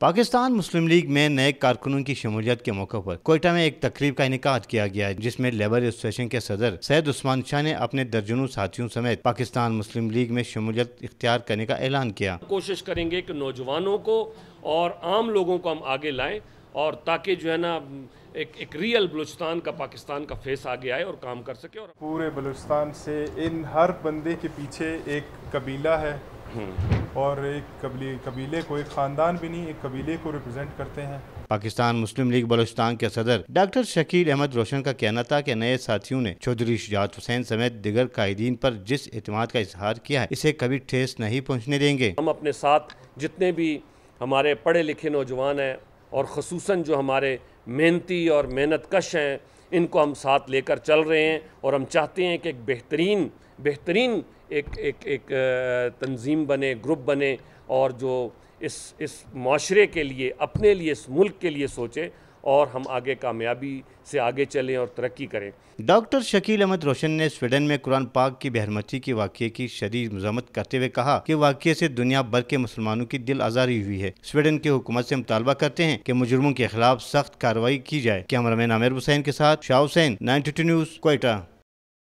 पाकिस्तान मुस्लिम league में नए कारकुनों की शमूलियत के मौके पर कोयटा में एक तकरीब का इनका किया गया जिसमें लेबर एसोसिएशन के सदर सैद उस्मान शाह ने अपने दर्जनों साथियों समेत पाकिस्तान मुस्लिम लीग में शमूलियत इख्तियार करने का ऐलान किया कोशिश करेंगे कि नौजवानों को और आम लोगों को हम आगे लाएं और ताकि जो है ना एक एक रियल बलुचस्तान का पाकिस्तान का फेस आगे आए और काम कर सके और पूरे बलुचस्तान से इन हर बंदे के पीछे एक कबीला है हम्म। और एक कबीले कबीले को एक ख़ानदान भी नहीं एक कबीले को रिप्रेजेंट करते हैं पाकिस्तान मुस्लिम लीग बलोचिस्तान के सदर डॉक्टर शकील अहमद रोशन का कहना था कि नए साथियों ने चौधरी शुजात हुसैन समेत दिगर कायदीन पर जिस अतमाद का इजहार किया है इसे कभी ठेस नहीं पहुँचने देंगे हम अपने साथ जितने भी हमारे पढ़े लिखे नौजवान हैं और खसूस जो हमारे मेहनती और मेहनत कश हैं इनको हम साथ लेकर चल रहे हैं और हम चाहते हैं कि एक बेहतरीन बेहतरीन एक एक एक तंजीम बने ग्रुप बने और जो इस इस माशरे के लिए अपने लिए इस मुल्क के लिए सोचे और हम आगे कामयाबी से आगे चलें और तरक्की करें डॉक्टर शकील अहमद रोशन ने स्वीडन में कुरान पाक की बहरमती के वाक्य की शरीर मजम्मत करते हुए कहा कि वाक्य से दुनिया भर के मुसलमानों की दिल आजारी हुई है स्वीडन की हुकूमत से मुतालबा करते हैं कि मुजुर्मों के खिलाफ सख्त कार्रवाई की जाए कैमरा मैन आमिर हुसैन के साथ शाह हुसैन टू न्यूज़ कोयटा